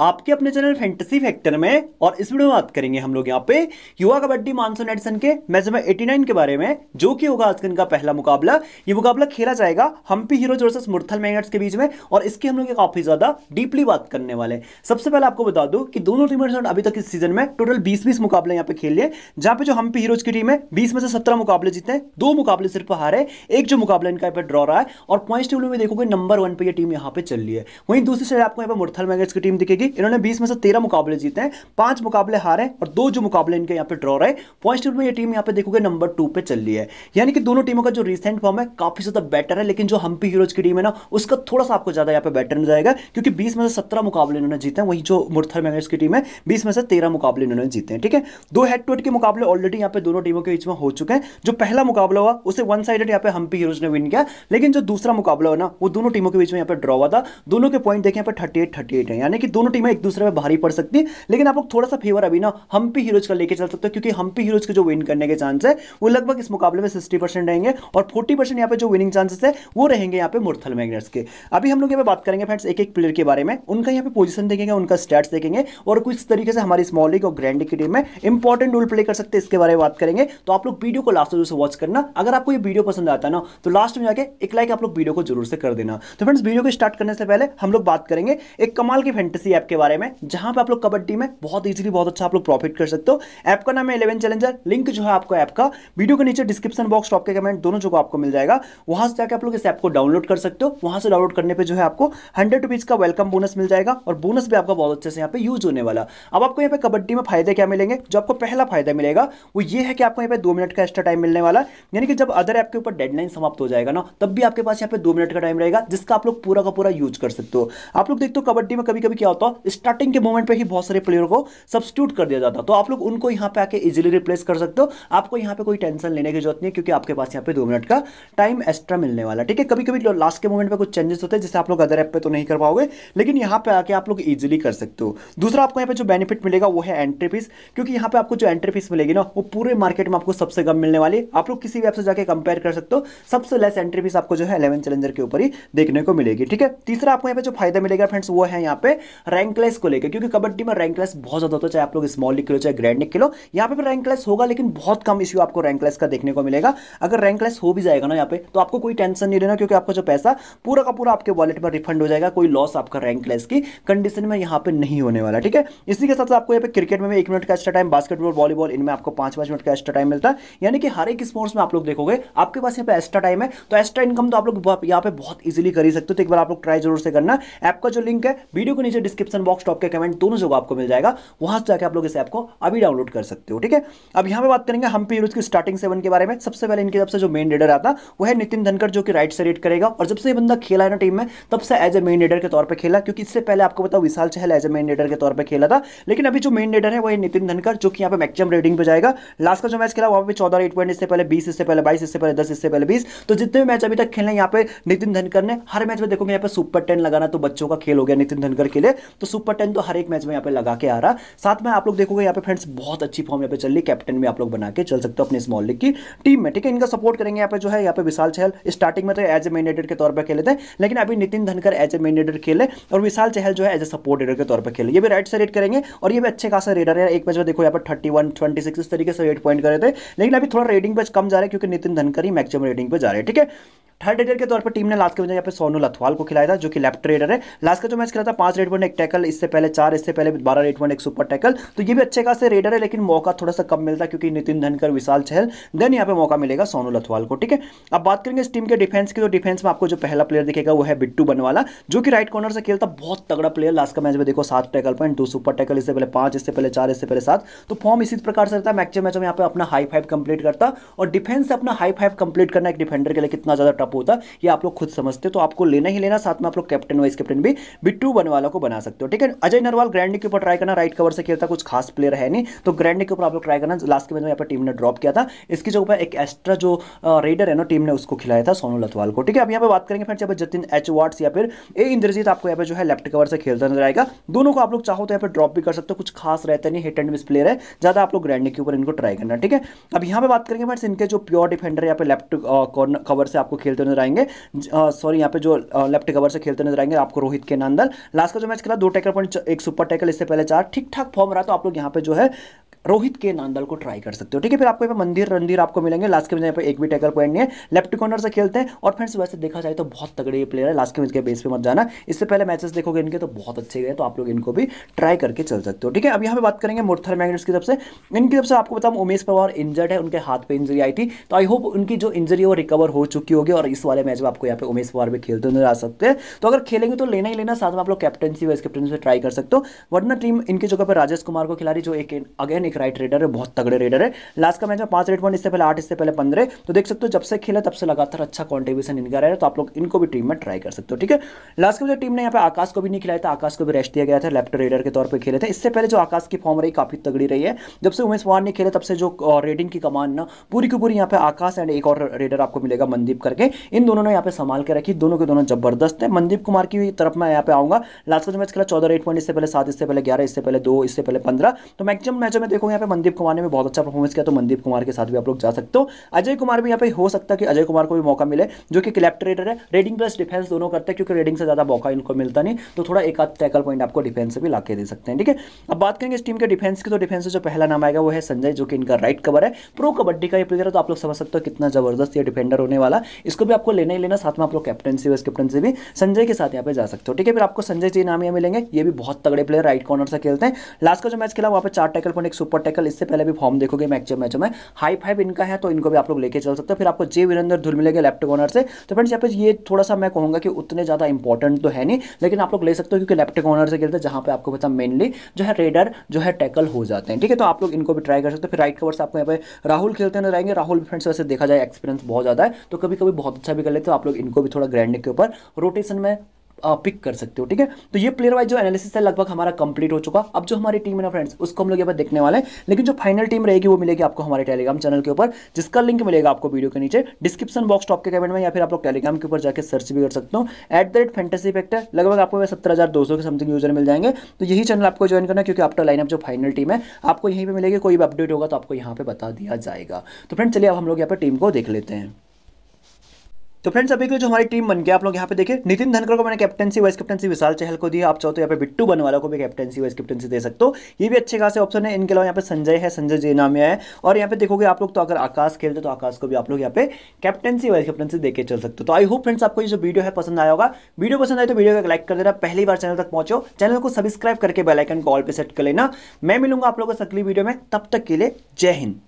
आपके अपने channel fantasy factor में और इस वीडियो में बात करेंगे हम लोग यहाँ पे युवा कबड्डी मानसून एडिसन के मैच नंबर 89 के बारे में जो कि होगा आज का पहला मुकाबला ये मुकाबला खेला जाएगा Hampi hero versus Murthal magnets के बीच में और इसकी हम लोग काफी ज्यादा डीपली बात करने वाले सबसे पहले आपको बता दो कि दोनों टीमों ने अभी तक इस सीजन में टोटल बीस बीस मुकाबले यहाँ पे लिए जहां पे जो हम्पी हीरोज की टीम है बीस में से सत्रह मुकाबले जीते हैं दो मुकाबले सिर्फ हारे एक जो मुकाबला इनका यहाँ पर ड्रॉ रहा है और पॉइंट टेबल में देखोगे नंबर वन पर यह टीम यहाँ पे चल रही है वहीं दूसरी साइड आपको यहाँ पर मुरथल मैगनेट्स की टीम दिखेगी इन्होंने बीस में से तेरह मुकाबले जीते हैं पांच मुकाबले हारे और दो जो मुकाबले इनके यहाँ पे ड्रॉ रहे पॉइंट टेबल में ये टीम यहाँ पे देखोगे नंबर टू पे चल रही है यानी कि दोनों टीमों का जो रिसेंट फॉर्म है काफी ज्यादा बेटर है लेकिन जो हम्पी हीरोज की टीम है ना उसका थोड़ा सा आपको ज्यादा यहाँ पे बेटर जाएगा क्योंकि बीस में से सत्रह मुकाबले इन्होंने जीते हैं वही जो मुर्थर मैंगर्स की टीम है बीस में से तेरह मुकाबले इन्होंने जीते हैं ठीक है दो हेड टू हेड के मुकाबले ऑलरेडी यहाँ पे दोनों टीमों के बीच में हो चुके हैं जो पहला मुकाबला हुआ उसे वन साइडेड यहाँ पे हम्पी हीरोज ने विन किया लेकिन जो दूसरा मुकाबला हुआ ना वो दोनों टीमों के बीच में यहाँ पे ड्रॉ हुआ था दोनों के पॉइंट देखें यहाँ पर थर्टी एट थर्टी एट है यानी कि दोनों टीमें एक दूसरे में भारी पड़ सकती है लेकिन आप लोग थोड़ा सा फेवर अभी ना हम्पी हीरोज का लेकर चल सकते हो क्योंकि हम्पी हीरोज के जो विन करने के चांस है वो लगभग इस मुकाबले में सिक्सटी रहेंगे और फोर्टी परसेंट पे जो विनिंग चांसेस है वो रहेंगे यहाँ पे मुरथल मैग्नेट्स के अभी हम लोग यहाँ पे बात करेंगे फ्रेंड्स एक एक प्लेयर के बारे में उनका यहाँ पे पोजीशन देखेंगे उनका स्टैट्स देखेंगे और कुछ तरीके से हमारी स्मॉल लीग और ग्रैंड लीग की टीम में इंपॉर्टेंट रोल प्ले कर सकते हैं इसके बारे में बात करेंगे तो आप लोग वीडियो को लास्ट से वॉच करना अगर आपको ये वीडियो पसंद आता है ना तो लास्ट में जाकर एक लाइक आप लोग वीडियो को जरूर से कर देना तो फ्रेंड्स वीडियो को स्टार्ट करने से पहले हम लोग बात करेंगे एक कमाल की फैंटेसी ऐप के बारे में जहां पे आप लोग कबड्डी में बहुत इजीली बहुत अच्छा आप लोग प्रॉफिट कर सकते हो ऐप का नाम है इलेवन चैलेंजर लिंक जो है आपको ऐप का वीडियो के नीचे डिस्क्रिप्शन बॉक्स टॉप के कमेंट दोनों जगह आपको मिल जाएगा वहां से जाकर आप लोग इस ऐप को डाउनलोड कर सकते हो वहां से डाउनलोड करने पर जो है आपको हंड्रेड रुपीज का वेलकम बोनस मिल जाएगा और बोनस भी आपका बहुत अच्छे से यहाँ पे यूज होने वाला अब आपको यहाँ पे कबड्डी में फायदे क्या मिलेंगे जो आपको पहला फायदा मिलेगा वो ये है कि आपको यहाँ पे दो मिनट का एक्स्ट्रा टाइम मिलने वाला यानी कि जब अदर ऐप के ऊपर डेडलाइन समाप्त हो जाएगा ना तब भी आपके पास यहाँ पे दो मिनट का टाइम रहेगा जिसका आप लोग पूरा का पूरा यूज कर सकते हो आप लोग देखते हो कबड्डी में कभी कभी क्या होता है स्टार्टिंग के मोमेंट पे ही बहुत सारे प्लेयर को सब्सिट्यूट कर दिया जाता तो आप लोग उनको यहाँ पे आके इजिली रिप्लेस कर सकते हो आपको यहाँ पे कोई टेंशन लेने की जरूरत नहीं क्योंकि आपके पास यहाँ पे दो मिनट का टाइम एक्स्ट्रा मिलने वाला ठीक है कभी कभी लास्ट के मोमेंट पर कुछ चेंजेस होते हैं जैसे आप लोग अदर ऐप पर तो नहीं कर पाओगे लेकिन यहाँ पे आके आप लोग ईजिली कर सकते हो दूसरा आपको यहाँ पे जो बेनिफिट मिलेगा वो है एंट्री फीस क्योंकि यहाँ पे आपको जो एंट्री फीस मिलेगी ना वो पूरे मार्केट में आपको सबसे कम मिलने वाली आप लोग किसी भी ऐप से जाकर कंपेयर कर सकते हो सबसे लेस एंट्री फीस आपको जो है इलेवन चैलेंजर के ऊपर ही देखने को मिलेगी ठीक है तीसरा आपको यहाँ पे जो फायदा मिलेगा फ्रेंड्स वो है यहाँ पे रैंकलेस को लेकर क्योंकि कबड्डी में रैंकलेस बहुत ज्यादा होता है चाहे आप लोग स्मॉल लिख लो चाहे ग्रैंड लिख लो यहाँ पे भी रैंकलेस होगा लेकिन बहुत कम इश्यू आपको रैंकलेस का देखने को मिलेगा अगर रैंकलेस हो भी जाएगा ना यहाँ पे तो आपको कोई टेंशन नहीं लेना क्योंकि आपका जो पैसा पूरा का पूरा आपके वॉलेट में रिफंड हो जाएगा कोई लॉस आपका रैंकलेस की कंडीशन में यहाँ पे नहीं होने वाला ठीक है इसी के साथ आपको यहाँ पे क्रिकेट में एक मिनट का एक्स्ट्रा टाइम बास्केटबॉल वॉलीबॉल इनमें आपको पांच पांच मिनट का एक्स्ट्रा टाइम मिलता है यानी कि हर एक स्पोर्ट्स में आप लोग देखोगे आपके पास यहाँ पे एक्स्ट्रा टाइम है तो एक्स्ट्रा इनकम तो आप लोग यहाँ पे बहुत इजिली कर सकते हो तो एक बार आप लोग ट्राई जरूर से करना ऐप का जो लिंक है वीडियो को नीचे डिस्क्रिप्शन डिस्क्रिप्शन बॉक्स टॉप के कमेंट दोनों जगह आपको मिल जाएगा वहां से जाकर आप लोग इस ऐप को अभी डाउनलोड कर सकते हो ठीक है अब यहां पे बात करेंगे हम पे यूज की स्टार्टिंग सेवन के बारे में सबसे पहले इनके तरफ से जो मेन लीडर आता वो है नितिन धनकर जो कि राइट से रेड करेगा और जब से बंदा खेला है ना टीम में तब से एज ए मेन लीडर के तौर पर खेला क्योंकि इससे पहले आपको बताओ Vishal Chahal as a main leader के तौर पर खेला था लेकिन अभी जो मेन लीडर है वो नितिन धनकर जो कि यहाँ पर मैक्सिमम रेडिंग पर जाएगा लास्ट का जो मैच खेला वहां पर चौदह एट पॉइंट इससे पहले बीस इससे पहले बाईस इससे पहले दस इससे पहले बीस तो जितने मैच अभी तक खेले यहाँ पे नितिन धनकर ने हर मैच में देखोगे यहाँ पर सुपर टेन लगाना तो बच्चों का खेल हो गया नितिन धनकर के लिए तो सुपर टेन तो हर एक मैच में यहाँ पे लगा के आ रहा साथ में आप लोग देखोगे यहाँ पे फ्रेंड्स बहुत अच्छी फॉर्म यहाँ पे चल रही कैप्टन भी आप लोग बना के चल सकते हो अपने स्मॉल लीग की टीम में ठीक है इनका सपोर्ट करेंगे यहाँ पे जो है यहाँ पे विशाल चहल स्टार्टिंग में तो एज ए मेन के तौर पर खेले थे लेकिन अभी नितिन धनकर एज ए मेन खेले और विशाल चहल जो है एज ए सपोर्ट रेडर के तौर पर खेले ये भी राइट से रेड करेंगे और ये भी अच्छे खासा रेडर है एक मैच में देखो यहाँ पर थर्टी वन ट्वेंटी सिक्स इस तरीके से रेड पॉइंट करे थे लेकिन अभी थोड़ा रेडिंग पे कम जा रहा है क्योंकि नितिन धनकर ही मैक्सिमम रेडिंग पे जा रहे ठीक है थर्ड रेडर के तौर पर टीम ने लास्ट के बजाय यहाँ पे सोनू लथवाल को खिलाया था जो कि लेफ्ट रेडर है लास्ट का जो मैच खेला था पांच रेड पर एक टैकल इससे पहले चार इससे पहले बारह रेट वन एक सुपर टैकल तो ये भी अच्छे खासे रेडर है लेकिन मौका थोड़ा सा कम मिलता है क्योंकि नितिन धनकर विशाल चहल देन यहाँ पे मौका मिलेगा सोनू लथवाल को ठीक है अब बात करेंगे इस टीम के डिफेंस की तो डिफेंस में आपको जो पहला प्लेयर दिखेगा वो है बिट्टू बनवाला जो कि राइट कॉर्नर से खेलता बहुत तगड़ा प्लेयर लास्ट का मैच में देखो सात टैकल पॉइंट दो सुपर टैकल इससे पहले पांच इससे पहले चार इससे पहले सात तो फॉर्म इसी प्रकार से रहता है मैक्चे मैचों में यहाँ पर अपना हाई फाइव कंप्लीट करता और डिफेंस से अपना हाई फाइव कंप्लीट करना एक डिफेंडर के लिए कितना ज्यादा टप होता है ये आप लोग खुद समझते तो आपको लेना ही लेना साथ में आप लोग कैप्टन वाइस कैप्टन भी बिट्टू बनवाला को बना सकते सकते हो ठीक है अजय नरवाल ग्रैंड के ऊपर ट्राई करना राइट कवर से खेलता कुछ खास प्लेयर है नहीं तो ग्रैंड के ऊपर आप लोग ट्राई करना लास्ट के मैच में यहाँ पर टीम ने ड्रॉप किया था इसकी जगह पर एक एक्स्ट्रा जो रेडर है ना टीम ने उसको खिलाया था सोनू लथवाल को ठीक है अब यहाँ पर बात करेंगे फ्रेंड्स यहाँ पर जतिन एच वाट्स या फिर ए इंद्रजीत आपको यहाँ पर जो है लेफ्ट कवर से खेलता नजर आएगा दोनों को आप लोग चाहो तो यहाँ पर ड्रॉप भी कर सकते हो कुछ खास रहता नहीं हिट एंड मिस प्लेयर है ज़्यादा आप लोग ग्रैंड के ऊपर इनको ट्राई करना ठीक है अब यहाँ पर बात करेंगे फ्रेंड्स इनके जो प्योर डिफेंडर यहाँ पर लेफ्ट कवर से आपको खेलते नजर आएंगे सॉरी यहाँ पे जो लेफ्ट कवर से खेलते नजर आएंगे आपको रोहित के नांदल लास्ट का जो मैच खेला दो टैकल पॉइंट एक सुपर टैकल इससे पहले चार ठीक ठाक फॉर्म रहा तो आप लोग यहाँ पे जो है रोहित के नांदल को ट्राई कर सकते हो ठीक है फिर आपको यहाँ पर मंदिर रंदिर आपको मिलेंगे लास्ट के मैच यहाँ पर एक भी टैकल पॉइंट नहीं है लेफ्ट कॉर्नर से खेलते हैं और फ्रेंड्स वैसे देखा जाए तो बहुत तगड़े ये प्लेयर है लास्ट के मैच के बेस पे मत जाना इससे पहले मैचेस देखोगे इनके तो बहुत अच्छे गए तो आप लोग इनको भी ट्राई करके चल सकते हो ठीक है अब यहाँ पर बात करेंगे मुर्थर मैगनेट्स की तरफ से इनकी तरफ से आपको बताऊँ उमेश पवार इंजर्ड है उनके हाथ पर इंजरी आई थी तो आई होप उनकी जो इंजरी है वो रिकवर हो चुकी होगी और इस वाले मैच में आपको यहाँ पे उमेश पवार भी खेलते नजर आ सकते हैं तो अगर खेलेंगे तो लेना ही लेना साथ में आप लोग कैप्टनसी वाइस कैप्टनसी ट्राई कर सकते हो वरना टीम इनकी जगह पर राजेश कुमार को खिलाड़ी जो एक अगेन एक राइट रेडर है बहुत तगड़े रेडर है लास्ट का मैच में पांच रेड पॉइंट इससे पहले आठ इससे पहले पंद्रह तो देख सकते हो जब से खेला तब से लगातार अच्छा कॉन्ट्रीब्यूशन इनका रहा है तो आप लोग इनको भी टीम में ट्राई कर सकते हो ठीक है लास्ट का जो टीम ने यहाँ पर आकाश को भी नहीं खिलाया था आकाश को भी रेस्ट दिया गया था लेफ्ट रेडर के तौर पर खेले थे इससे पहले जो आकाश की फॉर्म रही काफी तगड़ी रही है जब से उमेश पवार ने खेले तब से जो रेडिंग की कमान ना पूरी की पूरी यहाँ पे आकाश एंड एक और रेडर आपको मिलेगा मनदीप करके इन दोनों ने यहाँ पे संभाल के रखी दोनों के दोनों जबरदस्त है मनदीप कुमार की तरफ मैं यहाँ पे आऊंगा लास्ट का जो मैच खेला चौदह रेट पॉइंट इससे पहले सात इससे पहले ग्यारह इससे पहले दो इससे पहले पंद्रह तो मैक्सिमम मैचों में तो देखो यहाँ पे मनदीप कुमार ने भी बहुत अच्छा परफॉर्मेंस किया तो मनदीप कुमार के साथ भी आप लोग जा सकते हो अजय कुमार भी यहाँ पे हो सकता है कि अजय कुमार को भी मौका मिले जो कि कलेक्ट्रेटर है रेडिंग प्लस डिफेंस दोनों करते हैं क्योंकि रेडिंग से ज़्यादा मौका इनको मिलता नहीं तो थोड़ा एक आध टैकल पॉइंट आपको डिफेंस से भी ला दे सकते हैं ठीक है अब बात करेंगे इस टीम के डिफेंस की तो डिफेंस से जो पहला नाम आएगा वो है संजय जो कि इनका राइट कवर है प्रो कबड्डी का ये प्लेयर है तो आप लोग समझ सकते हो कितना जबरदस्त ये डिफेंडर होने वाला इसको भी आपको लेना ही लेना साथ में आप लोग कैप्टनसी वाइस कैप्टनसी भी संजय के साथ यहाँ पे जा सकते हो ठीक है फिर आपको संजय जी नाम यहाँ मिलेंगे ये भी बहुत तगड़े प्लेयर राइट कॉर्नर से खेलते हैं लास्ट का जो मैच खेला वहाँ पर चार टैकल पॉइंट एक सुपर टैकल इससे पहले भी फॉर्म देखोगे मैच मैचों में हाई फाइव इनका है तो इनको भी आप लोग लेके चल सकते हो फिर आपको जे वीरेंद्र धुल मिलेगा लेफ्ट कॉर्नर से तो फ्रेंड्स यहाँ पे ये थोड़ा सा मैं कहूँगा कि उतने ज़्यादा इंपॉर्टेंट तो है नहीं लेकिन आप लोग ले सकते हो क्योंकि लेफ्ट कॉर्नर से खेलते हैं जहाँ पर आपको पता मेनली जो है रेडर जो है टैकल हो जाते हैं ठीक है तो आप लोग इनको भी ट्राई कर सकते हो फिर राइट कवर से आपको यहाँ पर राहुल खेलते नजर आएंगे राहुल फ्रेंड्स वैसे देखा जाए एक्सपीरियंस बहुत ज़्यादा है तो कभी कभी बहुत अच्छा भी कर लेते हो आप लोग इनको भी थोड़ा ग्रैंड के ऊपर रोटेशन में पिक uh, कर सकते हो ठीक है तो ये प्लेयर वाइज जो एनालिसिस है लगभग हमारा कंप्लीट हो चुका अब जो हमारी टीम है ना फ्रेंड्स उसको हम लोग यहाँ पर देखने वाले हैं लेकिन जो फाइनल टीम रहेगी वो मिलेगी आपको हमारे टेलीग्राम चैनल के ऊपर जिसका लिंक मिलेगा आपको वीडियो के नीचे डिस्क्रिप्शन बॉक्स टॉप के कमेंट में या फिर आप लोग टेलीग्राम के ऊपर जाकर सर्च भी कर सकते हो at the rate fantasy factor लगभग आपको सत्तर हज़ार दो सौ के समथिंग यूजर मिल जाएंगे तो यही चैनल आपको ज्वाइन करना क्योंकि आपका लाइनअप जो फाइनल टीम है आपको यहीं पर मिलेगी कोई भी अपडेट होगा तो आपको यहाँ पर बता दिया जाएगा तो फ्रेंड चलिए अब हम लोग यहाँ पर टीम को देख लेते हैं तो फ्रेंड्स अभी के जो हमारी टीम बन गया आप लोग यहाँ पे देखिए नितिन धनकर को मैंने captaincy vice captaincy Vishal Chahal को दिया आप चाहो तो यहाँ पे बिट्टू बनवाला को भी कैप्टनसी वाइस कैप्टनसी दे सकते हो ये भी अच्छे खासे ऑप्शन है इनके अलावा यहाँ पे संजय है संजय जे नाम है और यहाँ पे देखोगे आप लोग तो अगर आकाश खेलते तो आकाश को भी आप लोग यहाँ पे कैप्टनसी वाइस कैप्टनसी देके चल सकते हो तो आई होप फ्रेंड्स आपको जो वीडियो है पसंद आया होगा वीडियो पसंद आए तो वीडियो को लाइक कर देना पहली बार चैनल तक पहुंचो चैनल को सब्सक्राइब करके बेलाइकन कॉल पर सेट कर लेना मैं मिलूंगा आप लोगों को अगली वीडियो में तब तक के लिए जय हिंद